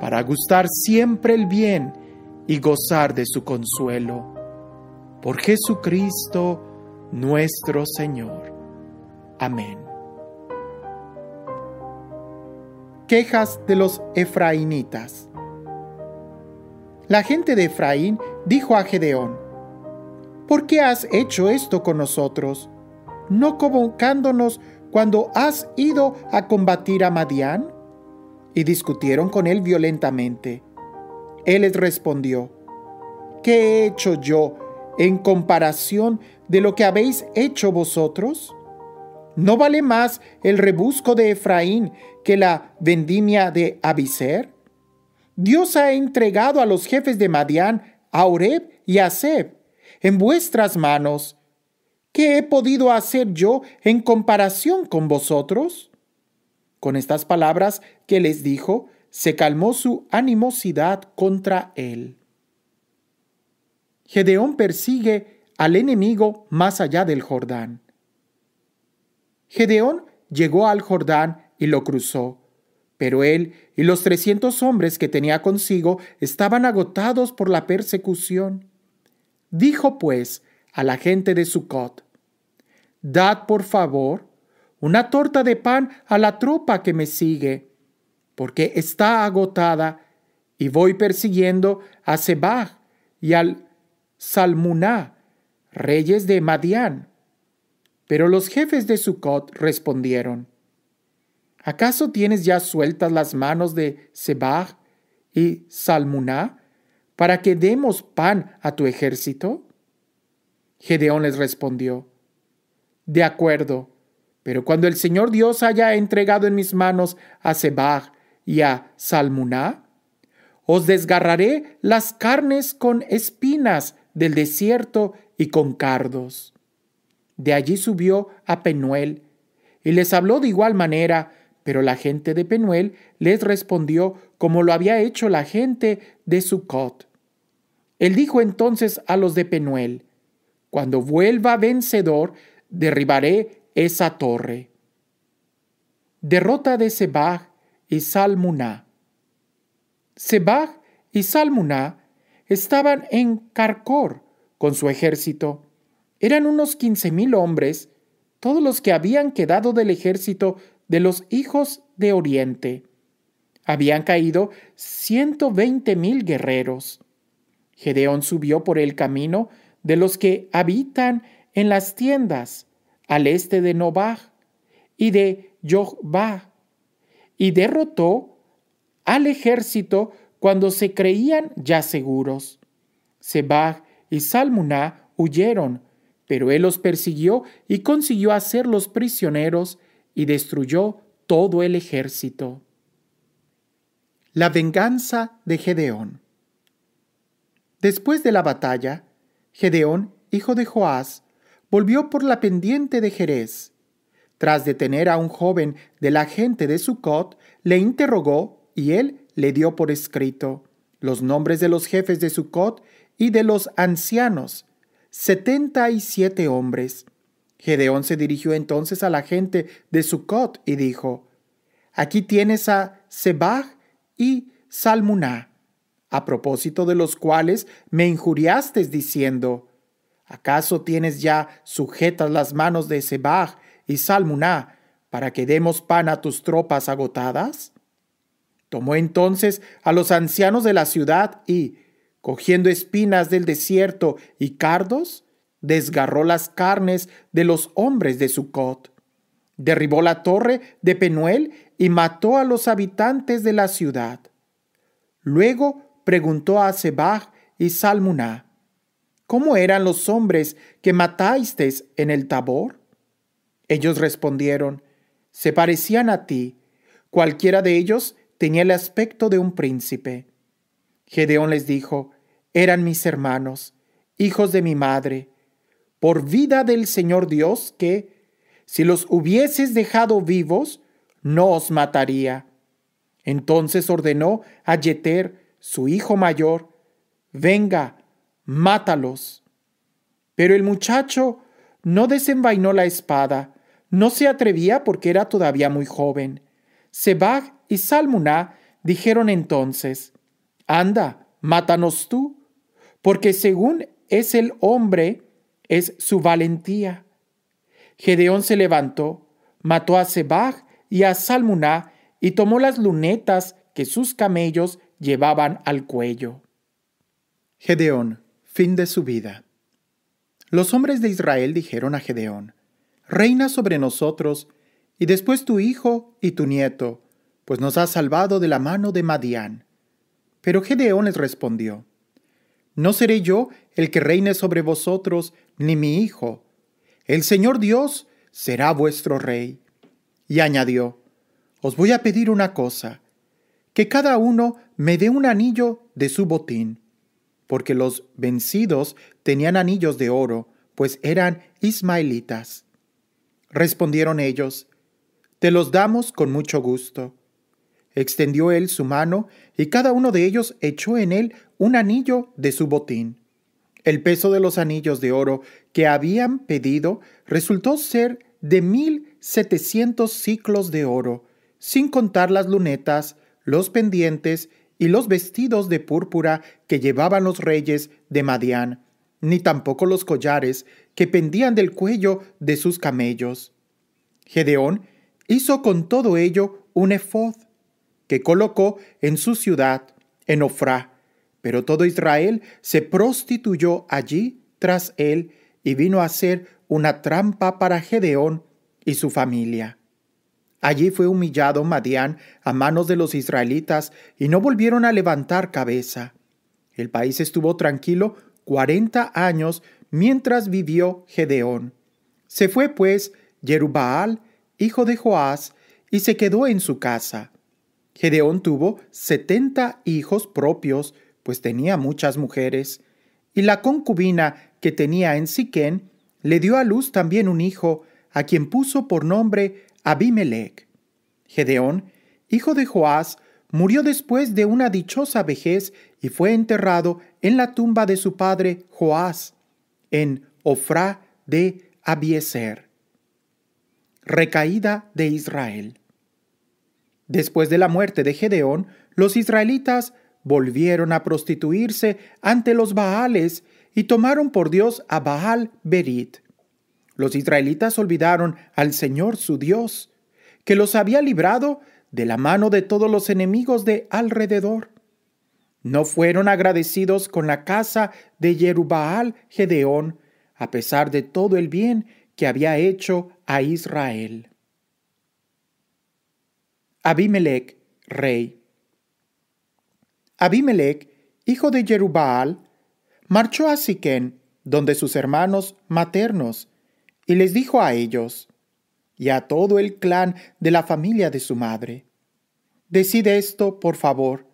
para gustar siempre el bien y gozar de su consuelo. Por Jesucristo nuestro Señor. Amén. Quejas de los Efraínitas. La gente de Efraín dijo a Gedeón, ¿por qué has hecho esto con nosotros? ¿No convocándonos cuando has ido a combatir a Madián? y discutieron con él violentamente. Él les respondió, ¿qué he hecho yo en comparación de lo que habéis hecho vosotros? ¿No vale más el rebusco de Efraín que la vendimia de Abiser? Dios ha entregado a los jefes de Madián, a Oreb y a en vuestras manos. ¿Qué he podido hacer yo en comparación con vosotros? Con estas palabras que les dijo, se calmó su animosidad contra él. Gedeón persigue al enemigo más allá del Jordán. Gedeón llegó al Jordán y lo cruzó, pero él y los 300 hombres que tenía consigo estaban agotados por la persecución. Dijo pues a la gente de Sucot, Dad por favor una torta de pan a la tropa que me sigue, porque está agotada y voy persiguiendo a Sebah y al Salmuná, reyes de Madián. Pero los jefes de Sucot respondieron, ¿acaso tienes ya sueltas las manos de Sebah y Salmuná para que demos pan a tu ejército? Gedeón les respondió, de acuerdo, pero cuando el Señor Dios haya entregado en mis manos a Sebah y a Salmuná, os desgarraré las carnes con espinas del desierto y con cardos. De allí subió a Penuel y les habló de igual manera, pero la gente de Penuel les respondió como lo había hecho la gente de Sucot. Él dijo entonces a los de Penuel, Cuando vuelva vencedor, derribaré esa torre. Derrota de Sebag y Salmuná. Sebag y Salmuná estaban en Carcor con su ejército. Eran unos quince mil hombres, todos los que habían quedado del ejército de los hijos de Oriente. Habían caído ciento veinte mil guerreros. Gedeón subió por el camino de los que habitan en las tiendas al este de Novaj y de Yogbah, y derrotó al ejército cuando se creían ya seguros. Sebah y Salmuná huyeron, pero él los persiguió y consiguió hacerlos prisioneros y destruyó todo el ejército. La venganza de Gedeón. Después de la batalla, Gedeón, hijo de Joás, volvió por la pendiente de Jerez. Tras detener a un joven de la gente de Sucot, le interrogó y él le dio por escrito los nombres de los jefes de Sucot y de los ancianos, setenta y siete hombres. Gedeón se dirigió entonces a la gente de Sucot y dijo, Aquí tienes a Sebah y Salmuná, a propósito de los cuales me injuriaste diciendo, ¿Acaso tienes ya sujetas las manos de Sebag y Salmuná para que demos pan a tus tropas agotadas? Tomó entonces a los ancianos de la ciudad y, cogiendo espinas del desierto y cardos, desgarró las carnes de los hombres de Sucot. Derribó la torre de Penuel y mató a los habitantes de la ciudad. Luego preguntó a Sebag y Salmuná, ¿Cómo eran los hombres que matasteis en el tabor? Ellos respondieron, se parecían a ti. Cualquiera de ellos tenía el aspecto de un príncipe. Gedeón les dijo, eran mis hermanos, hijos de mi madre, por vida del Señor Dios que, si los hubieses dejado vivos, no os mataría. Entonces ordenó a Yeter, su hijo mayor, venga, mátalos. Pero el muchacho no desenvainó la espada, no se atrevía porque era todavía muy joven. Sebag y Salmuná dijeron entonces, Anda, mátanos tú, porque según es el hombre, es su valentía. Gedeón se levantó, mató a Sebag y a Salmuná y tomó las lunetas que sus camellos llevaban al cuello. Gedeón Fin de su vida. Los hombres de Israel dijeron a Gedeón, Reina sobre nosotros, y después tu hijo y tu nieto, pues nos has salvado de la mano de Madián. Pero Gedeón les respondió, No seré yo el que reine sobre vosotros, ni mi hijo. El Señor Dios será vuestro rey. Y añadió, Os voy a pedir una cosa, que cada uno me dé un anillo de su botín porque los vencidos tenían anillos de oro, pues eran ismaelitas. Respondieron ellos, Te los damos con mucho gusto. Extendió él su mano, y cada uno de ellos echó en él un anillo de su botín. El peso de los anillos de oro que habían pedido resultó ser de mil setecientos ciclos de oro, sin contar las lunetas, los pendientes y los vestidos de púrpura que llevaban los reyes de Madián, ni tampoco los collares que pendían del cuello de sus camellos. Gedeón hizo con todo ello un efod que colocó en su ciudad, en Ofrá, pero todo Israel se prostituyó allí tras él y vino a ser una trampa para Gedeón y su familia. Allí fue humillado Madián a manos de los israelitas y no volvieron a levantar cabeza. El país estuvo tranquilo cuarenta años mientras vivió Gedeón. Se fue pues Jerubbaal, hijo de Joás, y se quedó en su casa. Gedeón tuvo setenta hijos propios, pues tenía muchas mujeres, y la concubina que tenía en Siquén le dio a luz también un hijo, a quien puso por nombre Abimelech. Gedeón, hijo de Joás, murió después de una dichosa vejez y fue enterrado en la tumba de su padre Joás, en Ofra de Abieser. Recaída de Israel. Después de la muerte de Gedeón, los israelitas volvieron a prostituirse ante los Baales y tomaron por Dios a Baal Berit, los israelitas olvidaron al Señor su Dios, que los había librado de la mano de todos los enemigos de alrededor. No fueron agradecidos con la casa de Jerubbaal Gedeón, a pesar de todo el bien que había hecho a Israel. Abimelech, rey. Abimelech, hijo de Jerubbaal, marchó a Siquén, donde sus hermanos maternos, y les dijo a ellos y a todo el clan de la familia de su madre, Decid esto, por favor,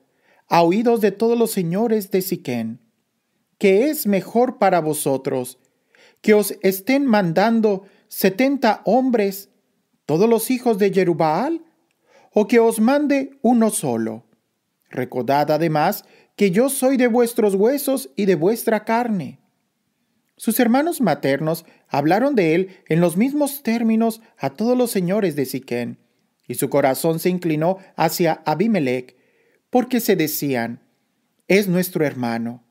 a oídos de todos los señores de Siquén, que es mejor para vosotros que os estén mandando setenta hombres, todos los hijos de Jerubal, o que os mande uno solo. Recordad además que yo soy de vuestros huesos y de vuestra carne. Sus hermanos maternos hablaron de él en los mismos términos a todos los señores de Siquén, y su corazón se inclinó hacia Abimelech, porque se decían, es nuestro hermano.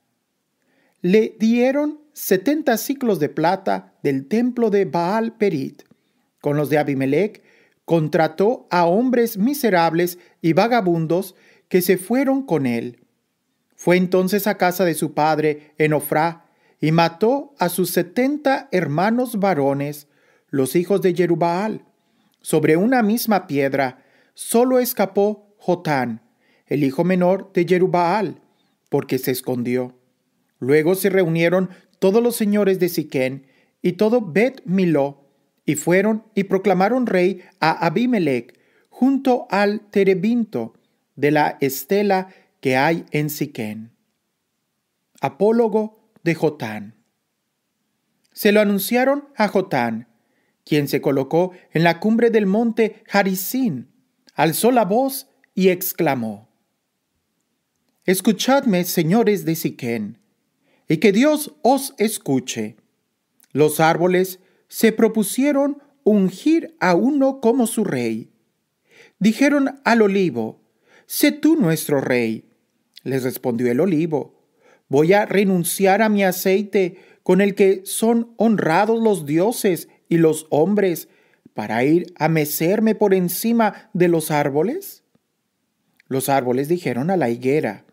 Le dieron setenta ciclos de plata del templo de Baal Perit. Con los de Abimelech contrató a hombres miserables y vagabundos que se fueron con él. Fue entonces a casa de su padre en Ofrá, y mató a sus setenta hermanos varones, los hijos de Jerubaal Sobre una misma piedra solo escapó Jotán, el hijo menor de Jerubaal, porque se escondió. Luego se reunieron todos los señores de Siquén y todo Bet Miló, y fueron y proclamaron rey a Abimelech junto al terebinto de la estela que hay en Siquén. Apólogo de Jotán. Se lo anunciaron a Jotán, quien se colocó en la cumbre del monte Harisín, alzó la voz y exclamó, Escuchadme, señores de Siquén, y que Dios os escuche. Los árboles se propusieron ungir a uno como su rey. Dijeron al olivo, sé tú nuestro rey. Les respondió el olivo, Voy a renunciar a mi aceite con el que son honrados los dioses y los hombres para ir a mecerme por encima de los árboles? Los árboles dijeron a la higuera,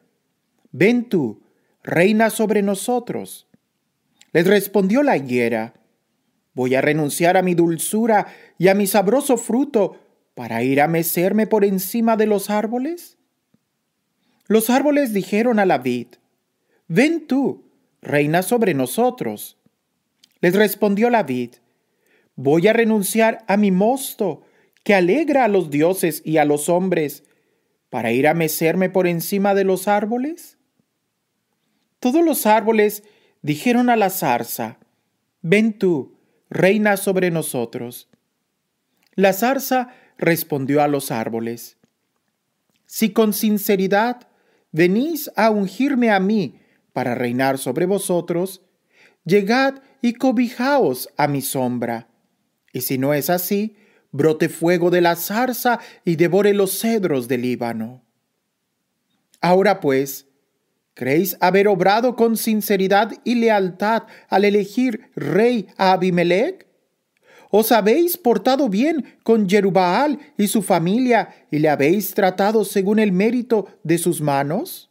ven tú, reina sobre nosotros. Les respondió la higuera, voy a renunciar a mi dulzura y a mi sabroso fruto para ir a mecerme por encima de los árboles. Los árboles dijeron a la vid, ven tú, reina sobre nosotros. Les respondió la vid, voy a renunciar a mi mosto, que alegra a los dioses y a los hombres, para ir a mecerme por encima de los árboles. Todos los árboles dijeron a la zarza, ven tú, reina sobre nosotros. La zarza respondió a los árboles, si con sinceridad venís a ungirme a mí para reinar sobre vosotros, llegad y cobijaos a mi sombra. Y si no es así, brote fuego de la zarza y devore los cedros del Líbano. Ahora pues, ¿creéis haber obrado con sinceridad y lealtad al elegir rey a Abimelech? ¿Os habéis portado bien con Jerubaal y su familia y le habéis tratado según el mérito de sus manos?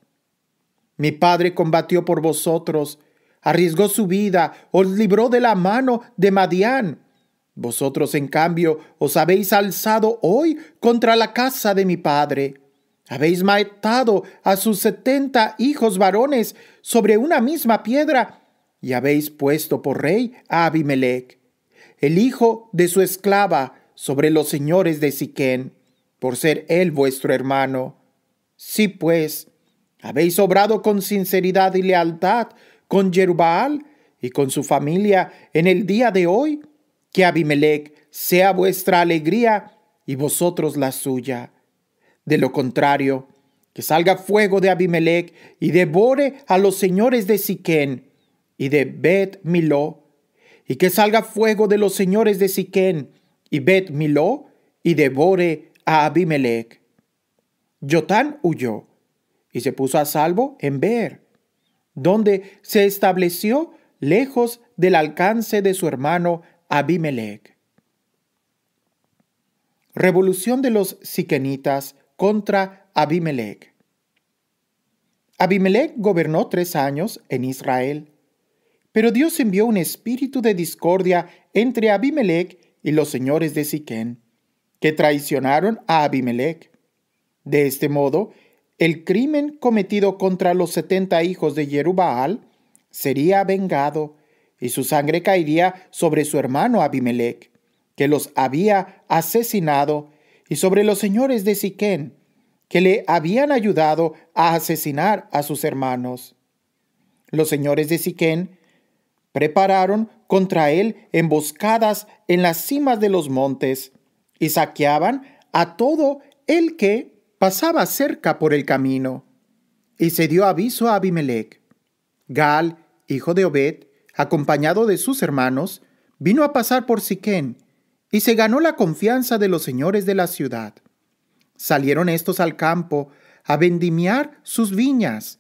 Mi Padre combatió por vosotros, arriesgó su vida, os libró de la mano de Madián. Vosotros, en cambio, os habéis alzado hoy contra la casa de mi Padre. Habéis matado a sus setenta hijos varones sobre una misma piedra y habéis puesto por rey a Abimelech, el hijo de su esclava, sobre los señores de Siquén, por ser él vuestro hermano. Sí, pues, habéis obrado con sinceridad y lealtad con Jerubal y con su familia en el día de hoy. Que Abimelech sea vuestra alegría y vosotros la suya. De lo contrario, que salga fuego de Abimelech y devore a los señores de Siquén y de Bet Miló, y que salga fuego de los señores de Siquén y Bet Miló y devore a Abimelech. Jotán huyó y se puso a salvo en Beer, donde se estableció lejos del alcance de su hermano Abimelech. Revolución de los siquenitas contra Abimelech. Abimelech gobernó tres años en Israel, pero Dios envió un espíritu de discordia entre Abimelech y los señores de Siquén, que traicionaron a Abimelech. De este modo, el crimen cometido contra los setenta hijos de Yerubal sería vengado y su sangre caería sobre su hermano Abimelech, que los había asesinado, y sobre los señores de Siquén, que le habían ayudado a asesinar a sus hermanos. Los señores de Siquén prepararon contra él emboscadas en las cimas de los montes y saqueaban a todo el que pasaba cerca por el camino, y se dio aviso a Abimelech. Gal, hijo de Obed, acompañado de sus hermanos, vino a pasar por Siquén, y se ganó la confianza de los señores de la ciudad. Salieron estos al campo a vendimiar sus viñas,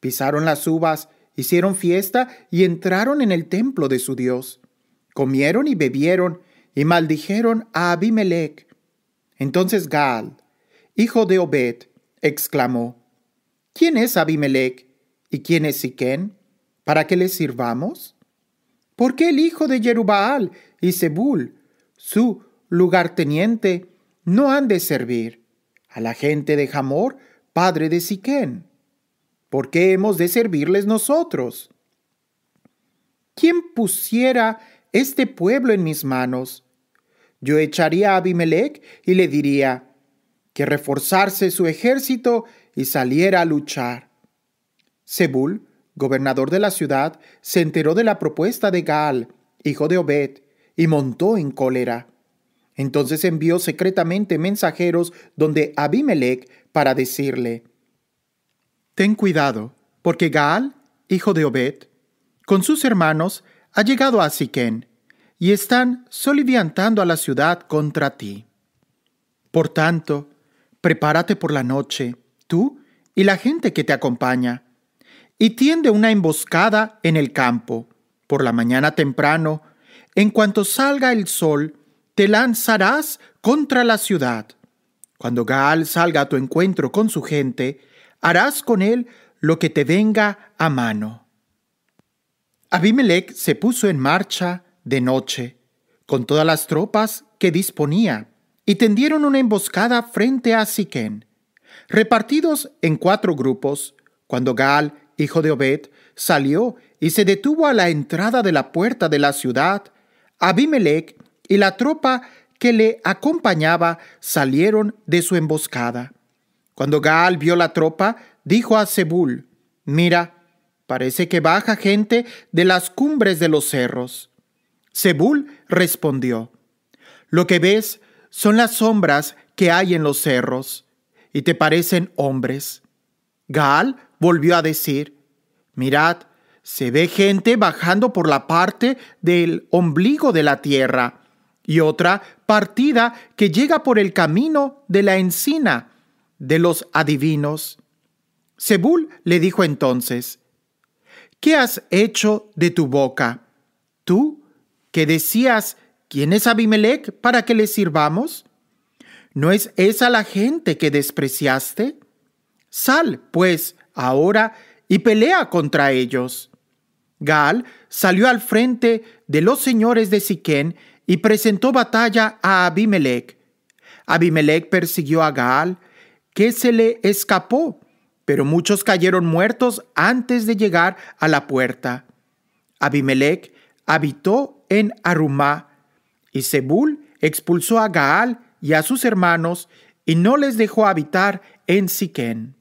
pisaron las uvas, hicieron fiesta y entraron en el templo de su Dios. Comieron y bebieron y maldijeron a Abimelech. Entonces Gal, hijo de Obed, exclamó, ¿quién es Abimelech y quién es Siquén? ¿Para qué les sirvamos? ¿Por qué el hijo de Jerubbaal y Zebul, su lugarteniente, no han de servir a la gente de Jamor, padre de Siquén? ¿Por qué hemos de servirles nosotros? ¿Quién pusiera este pueblo en mis manos? Yo echaría a Abimelech y le diría, que reforzarse su ejército y saliera a luchar. Sebul, gobernador de la ciudad, se enteró de la propuesta de Gaal, hijo de Obed, y montó en cólera. Entonces envió secretamente mensajeros donde Abimelech para decirle, Ten cuidado, porque Gaal, hijo de Obed, con sus hermanos, ha llegado a Siquén, y están soliviantando a la ciudad contra ti. Por tanto, prepárate por la noche, tú y la gente que te acompaña, y tiende una emboscada en el campo. Por la mañana temprano, en cuanto salga el sol, te lanzarás contra la ciudad. Cuando Gaal salga a tu encuentro con su gente, harás con él lo que te venga a mano. Abimelech se puso en marcha de noche, con todas las tropas que disponía y tendieron una emboscada frente a Siquén. Repartidos en cuatro grupos, cuando Gaal, hijo de Obed, salió y se detuvo a la entrada de la puerta de la ciudad, Abimelech y la tropa que le acompañaba salieron de su emboscada. Cuando Gaal vio la tropa, dijo a Zebul, Mira, parece que baja gente de las cumbres de los cerros. Zebul respondió, Lo que ves son las sombras que hay en los cerros, y te parecen hombres. Gaal volvió a decir, mirad, se ve gente bajando por la parte del ombligo de la tierra, y otra partida que llega por el camino de la encina de los adivinos. Sebul le dijo entonces, ¿qué has hecho de tu boca? Tú que decías ¿Quién es Abimelech para que le sirvamos? ¿No es esa la gente que despreciaste? Sal, pues, ahora y pelea contra ellos. Gaal salió al frente de los señores de Siquén y presentó batalla a Abimelech. Abimelech persiguió a Gaal, que se le escapó, pero muchos cayeron muertos antes de llegar a la puerta. Abimelech habitó en Arumá, y Zebul expulsó a Gaal y a sus hermanos y no les dejó habitar en Siquén.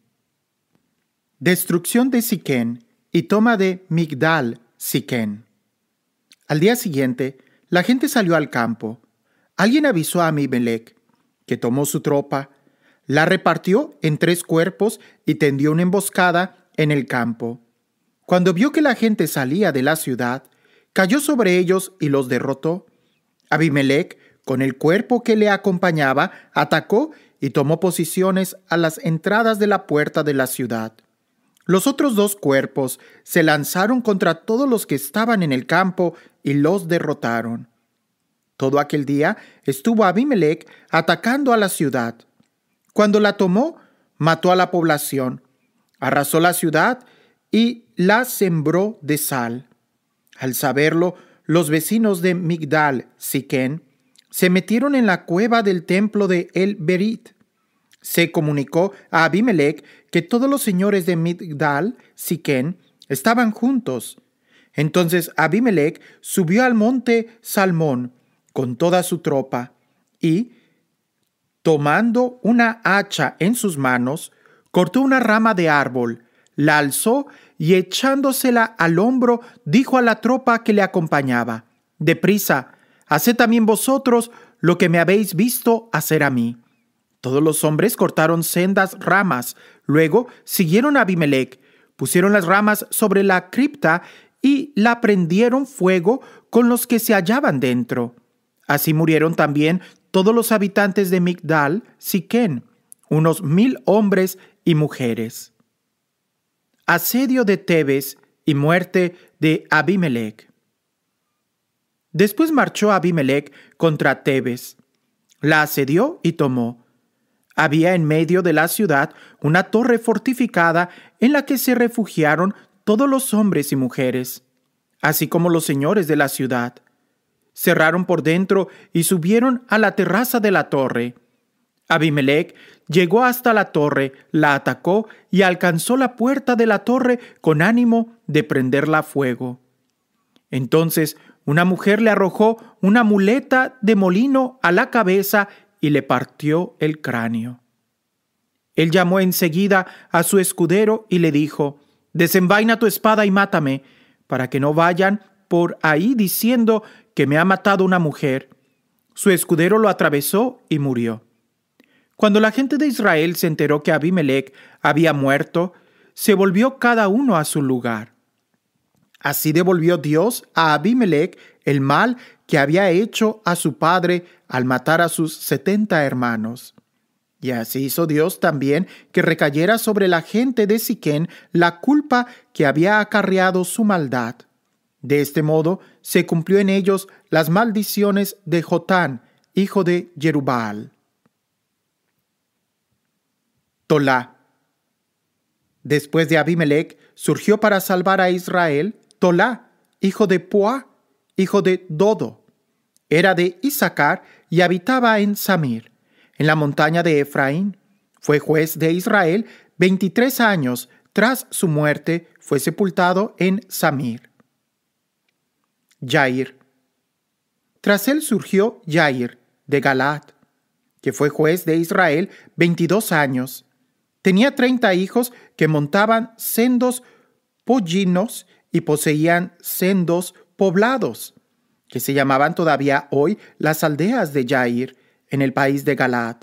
Destrucción de Siquén y toma de Migdal, Siquén. Al día siguiente, la gente salió al campo. Alguien avisó a Mibelec que tomó su tropa, la repartió en tres cuerpos y tendió una emboscada en el campo. Cuando vio que la gente salía de la ciudad, cayó sobre ellos y los derrotó. Abimelech, con el cuerpo que le acompañaba, atacó y tomó posiciones a las entradas de la puerta de la ciudad. Los otros dos cuerpos se lanzaron contra todos los que estaban en el campo y los derrotaron. Todo aquel día estuvo Abimelech atacando a la ciudad. Cuando la tomó, mató a la población, arrasó la ciudad y la sembró de sal. Al saberlo, los vecinos de Migdal Siquén se metieron en la cueva del templo de El Berit. Se comunicó a Abimelech que todos los señores de Migdal Siquén estaban juntos. Entonces Abimelech subió al monte Salmón con toda su tropa y, tomando una hacha en sus manos, cortó una rama de árbol, la alzó y echándosela al hombro, dijo a la tropa que le acompañaba, Deprisa, haced también vosotros lo que me habéis visto hacer a mí. Todos los hombres cortaron sendas ramas, luego siguieron a Abimelech, pusieron las ramas sobre la cripta y la prendieron fuego con los que se hallaban dentro. Así murieron también todos los habitantes de Migdal, Siquén, unos mil hombres y mujeres asedio de Tebes y muerte de Abimelech. Después marchó Abimelech contra Tebes. La asedió y tomó. Había en medio de la ciudad una torre fortificada en la que se refugiaron todos los hombres y mujeres, así como los señores de la ciudad. Cerraron por dentro y subieron a la terraza de la torre. Abimelech llegó hasta la torre, la atacó y alcanzó la puerta de la torre con ánimo de prenderla a fuego. Entonces una mujer le arrojó una muleta de molino a la cabeza y le partió el cráneo. Él llamó enseguida a su escudero y le dijo, Desenvaina tu espada y mátame, para que no vayan por ahí diciendo que me ha matado una mujer. Su escudero lo atravesó y murió. Cuando la gente de Israel se enteró que Abimelech había muerto, se volvió cada uno a su lugar. Así devolvió Dios a Abimelech el mal que había hecho a su padre al matar a sus setenta hermanos. Y así hizo Dios también que recayera sobre la gente de Siquén la culpa que había acarreado su maldad. De este modo se cumplió en ellos las maldiciones de Jotán, hijo de Jerubal. Tolá. Después de Abimelech surgió para salvar a Israel Tolá, hijo de poá hijo de Dodo. Era de Isaacar y habitaba en Samir, en la montaña de Efraín. Fue juez de Israel 23 años. Tras su muerte fue sepultado en Samir. Jair. Tras él surgió Jair, de Galat, que fue juez de Israel 22 años. Tenía treinta hijos que montaban sendos pollinos y poseían sendos poblados, que se llamaban todavía hoy las aldeas de Jair, en el país de Galaad.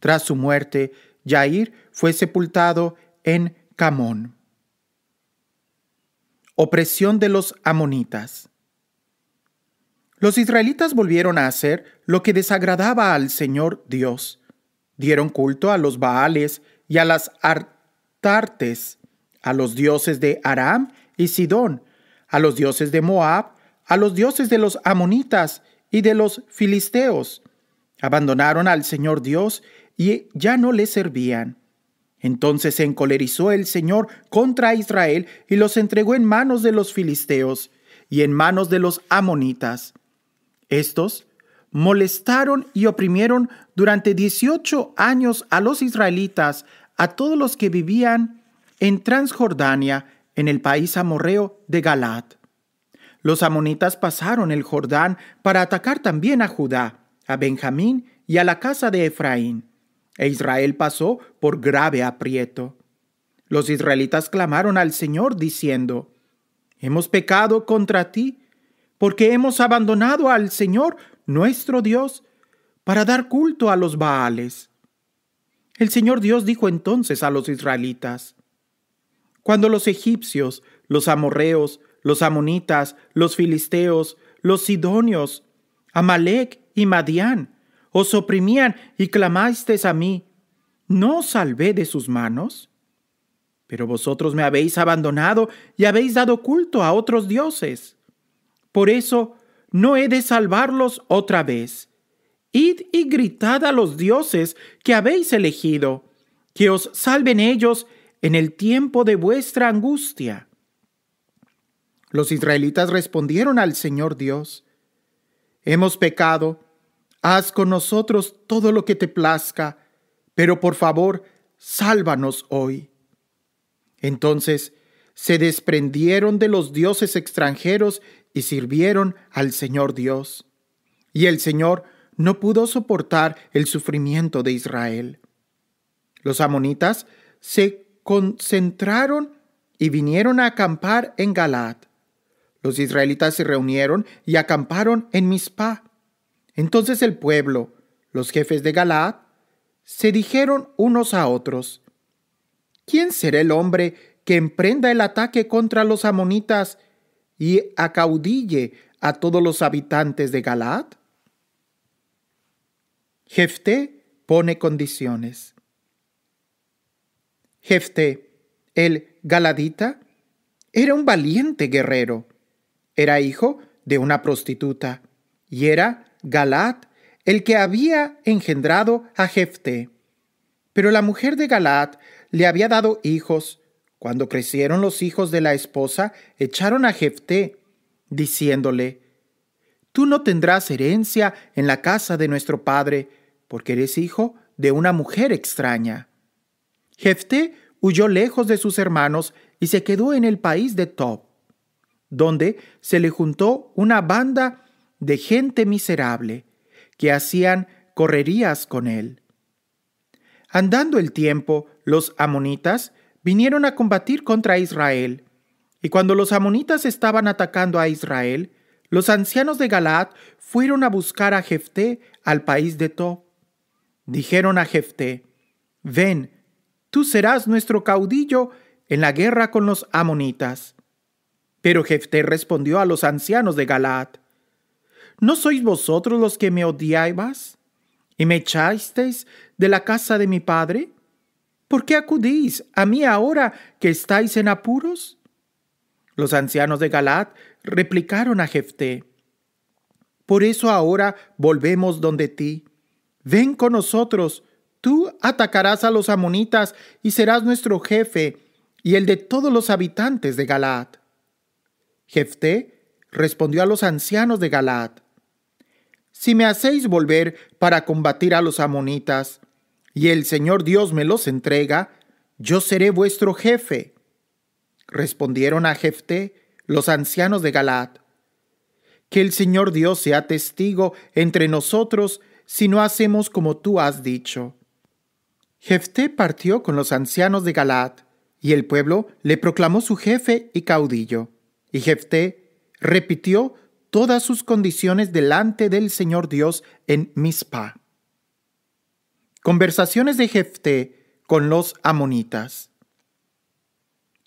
Tras su muerte, Jair fue sepultado en Camón. Opresión de los amonitas. Los israelitas volvieron a hacer lo que desagradaba al Señor Dios. Dieron culto a los Baales y a las Artartes, a los dioses de Aram y Sidón, a los dioses de Moab, a los dioses de los amonitas y de los filisteos. Abandonaron al Señor Dios y ya no le servían. Entonces se encolerizó el Señor contra Israel y los entregó en manos de los filisteos y en manos de los amonitas. Estos molestaron y oprimieron durante 18 años a los israelitas, a todos los que vivían en Transjordania, en el país amorreo de Galad. Los amonitas pasaron el Jordán para atacar también a Judá, a Benjamín y a la casa de Efraín, e Israel pasó por grave aprieto. Los israelitas clamaron al Señor diciendo, Hemos pecado contra ti, porque hemos abandonado al Señor nuestro Dios, para dar culto a los Baales. El Señor Dios dijo entonces a los israelitas, Cuando los egipcios, los amorreos, los amonitas, los filisteos, los sidonios, Amalek y Madián, os oprimían y clamasteis a mí, ¿no os salvé de sus manos? Pero vosotros me habéis abandonado y habéis dado culto a otros dioses. Por eso ¿No he de salvarlos otra vez? Id y gritad a los dioses que habéis elegido, que os salven ellos en el tiempo de vuestra angustia. Los israelitas respondieron al Señor Dios, Hemos pecado, haz con nosotros todo lo que te plazca, pero por favor, sálvanos hoy. Entonces se desprendieron de los dioses extranjeros y sirvieron al Señor Dios. Y el Señor no pudo soportar el sufrimiento de Israel. Los amonitas se concentraron y vinieron a acampar en Galat. Los israelitas se reunieron y acamparon en Mizpah. Entonces el pueblo, los jefes de Galaad, se dijeron unos a otros, ¿quién será el hombre que emprenda el ataque contra los amonitas y acaudille a todos los habitantes de Galaad? Jefté pone condiciones. Jefté, el galadita, era un valiente guerrero. Era hijo de una prostituta y era Galaad el que había engendrado a Jefté. Pero la mujer de Galaad le había dado hijos cuando crecieron los hijos de la esposa, echaron a Jefté, diciéndole, Tú no tendrás herencia en la casa de nuestro padre, porque eres hijo de una mujer extraña. Jefté huyó lejos de sus hermanos y se quedó en el país de Tob, donde se le juntó una banda de gente miserable que hacían correrías con él. Andando el tiempo, los amonitas vinieron a combatir contra Israel. Y cuando los amonitas estaban atacando a Israel, los ancianos de Galaad fueron a buscar a Jefté al país de Tob. Dijeron a Jefté, ven, tú serás nuestro caudillo en la guerra con los amonitas. Pero Jefté respondió a los ancianos de Galaad, ¿no sois vosotros los que me odiabas y me echasteis de la casa de mi padre? ¿Por qué acudís a mí ahora que estáis en apuros? Los ancianos de Galat replicaron a Jefté, Por eso ahora volvemos donde ti. Ven con nosotros, tú atacarás a los amonitas y serás nuestro jefe y el de todos los habitantes de Galaad. Jefté respondió a los ancianos de Galaad. Si me hacéis volver para combatir a los amonitas, y el Señor Dios me los entrega, yo seré vuestro jefe. Respondieron a Jefté los ancianos de Galaad. Que el Señor Dios sea testigo entre nosotros si no hacemos como tú has dicho. Jefté partió con los ancianos de Galaad, y el pueblo le proclamó su jefe y caudillo. Y Jefté repitió todas sus condiciones delante del Señor Dios en Mizpah. Conversaciones de Jefté con los amonitas.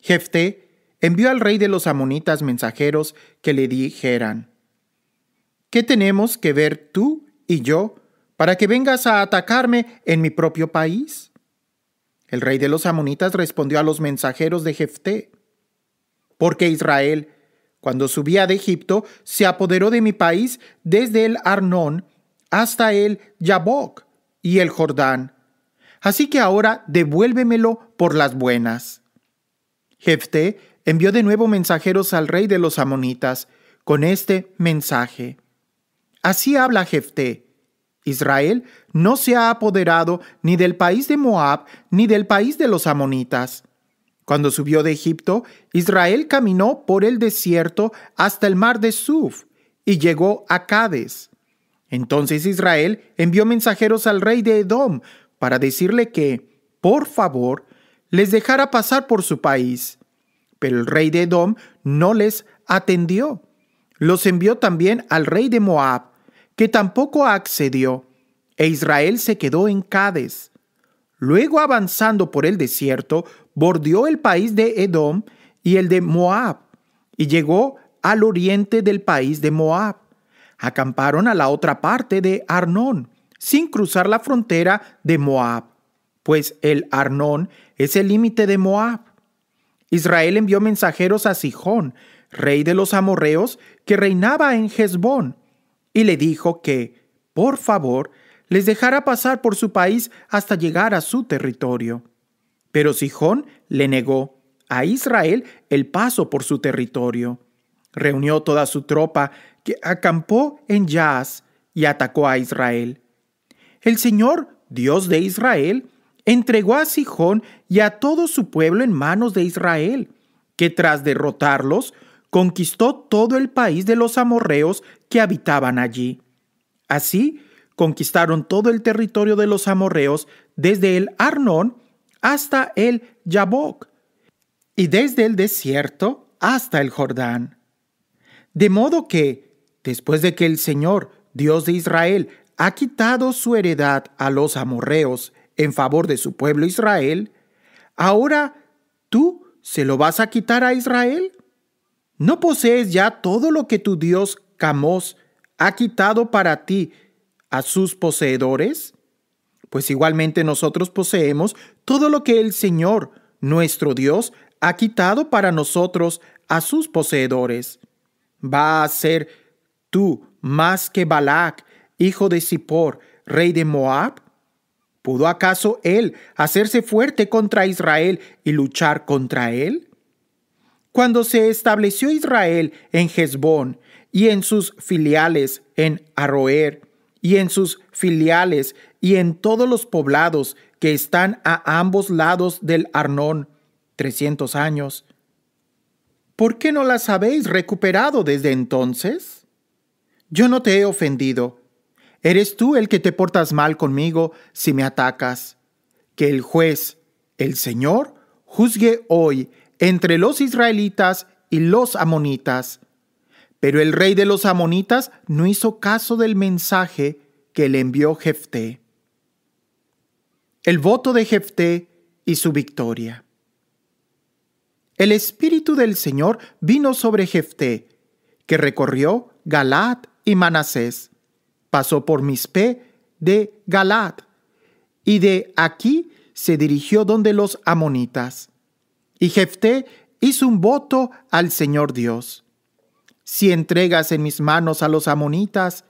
Jefté envió al rey de los amonitas mensajeros que le dijeran, ¿qué tenemos que ver tú y yo para que vengas a atacarme en mi propio país? El rey de los amonitas respondió a los mensajeros de Jefté, porque Israel, cuando subía de Egipto, se apoderó de mi país desde el Arnón hasta el Yabok y el Jordán. Así que ahora devuélvemelo por las buenas. Jefté envió de nuevo mensajeros al rey de los amonitas con este mensaje. Así habla Jefté. Israel no se ha apoderado ni del país de Moab ni del país de los amonitas. Cuando subió de Egipto, Israel caminó por el desierto hasta el mar de Suf y llegó a Cades. Entonces Israel envió mensajeros al rey de Edom para decirle que, por favor, les dejara pasar por su país. Pero el rey de Edom no les atendió. Los envió también al rey de Moab, que tampoco accedió, e Israel se quedó en Cades. Luego avanzando por el desierto, bordeó el país de Edom y el de Moab, y llegó al oriente del país de Moab acamparon a la otra parte de Arnón, sin cruzar la frontera de Moab, pues el Arnón es el límite de Moab. Israel envió mensajeros a Sijón, rey de los amorreos, que reinaba en Hezbón, y le dijo que, por favor, les dejara pasar por su país hasta llegar a su territorio. Pero Sijón le negó a Israel el paso por su territorio. Reunió toda su tropa que acampó en Jaz y atacó a Israel. El Señor, Dios de Israel, entregó a Sijón y a todo su pueblo en manos de Israel, que tras derrotarlos, conquistó todo el país de los amorreos que habitaban allí. Así, conquistaron todo el territorio de los amorreos desde el Arnón hasta el Jabok y desde el desierto hasta el Jordán. De modo que, Después de que el Señor, Dios de Israel, ha quitado su heredad a los amorreos en favor de su pueblo Israel, ahora tú se lo vas a quitar a Israel. ¿No posees ya todo lo que tu Dios Camos ha quitado para ti a sus poseedores? Pues igualmente nosotros poseemos todo lo que el Señor, nuestro Dios, ha quitado para nosotros a sus poseedores. Va a ser tú más que Balac, hijo de Zippor, rey de Moab? ¿Pudo acaso él hacerse fuerte contra Israel y luchar contra él? Cuando se estableció Israel en Hezbón y en sus filiales en Aroer y en sus filiales y en todos los poblados que están a ambos lados del Arnón, 300 años, ¿por qué no las habéis recuperado desde entonces? Yo no te he ofendido. Eres tú el que te portas mal conmigo si me atacas. Que el juez, el Señor, juzgue hoy entre los israelitas y los amonitas. Pero el rey de los amonitas no hizo caso del mensaje que le envió Jefté. El voto de Jefté y su victoria. El espíritu del Señor vino sobre Jefté, que recorrió Galat, y Manasés. Pasó por Mispe de Galad y de aquí se dirigió donde los amonitas. Y Jefté hizo un voto al Señor Dios. Si entregas en mis manos a los amonitas,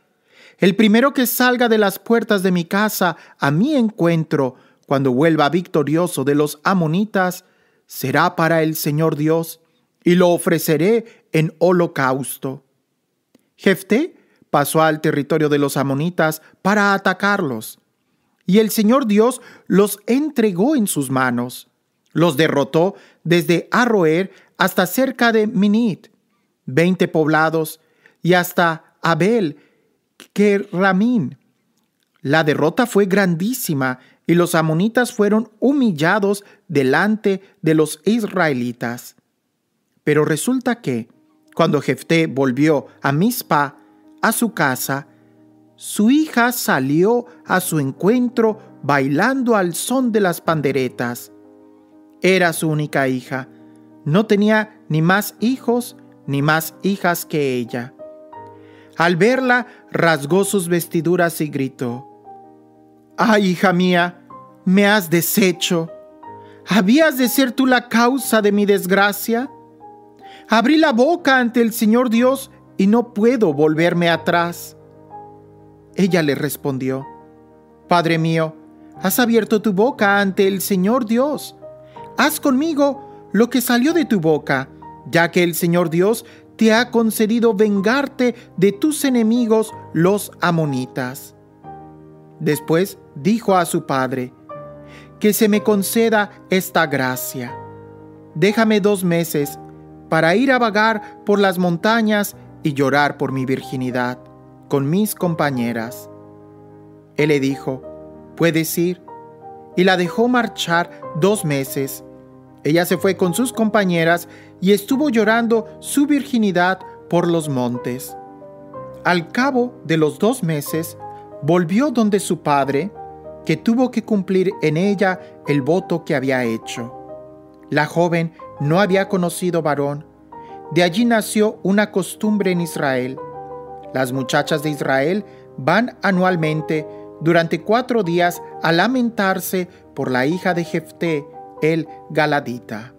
el primero que salga de las puertas de mi casa a mi encuentro, cuando vuelva victorioso de los amonitas, será para el Señor Dios, y lo ofreceré en holocausto. Jefté pasó al territorio de los amonitas para atacarlos. Y el Señor Dios los entregó en sus manos. Los derrotó desde Arroer hasta cerca de Minit, veinte poblados, y hasta Abel, Kerramín. La derrota fue grandísima y los amonitas fueron humillados delante de los israelitas. Pero resulta que, cuando Jefté volvió a Mispa a su casa, su hija salió a su encuentro bailando al son de las panderetas. Era su única hija. No tenía ni más hijos ni más hijas que ella. Al verla, rasgó sus vestiduras y gritó, ¡Ay, hija mía! Me has deshecho. ¿Habías de ser tú la causa de mi desgracia? Abrí la boca ante el Señor Dios y no puedo volverme atrás. Ella le respondió, Padre mío, has abierto tu boca ante el Señor Dios. Haz conmigo lo que salió de tu boca, ya que el Señor Dios te ha concedido vengarte de tus enemigos los amonitas. Después dijo a su padre, que se me conceda esta gracia. Déjame dos meses para ir a vagar por las montañas y llorar por mi virginidad con mis compañeras. Él le dijo, puedes ir, y la dejó marchar dos meses. Ella se fue con sus compañeras y estuvo llorando su virginidad por los montes. Al cabo de los dos meses, volvió donde su padre, que tuvo que cumplir en ella el voto que había hecho. La joven no había conocido varón, de allí nació una costumbre en Israel. Las muchachas de Israel van anualmente durante cuatro días a lamentarse por la hija de Jefté, el Galadita.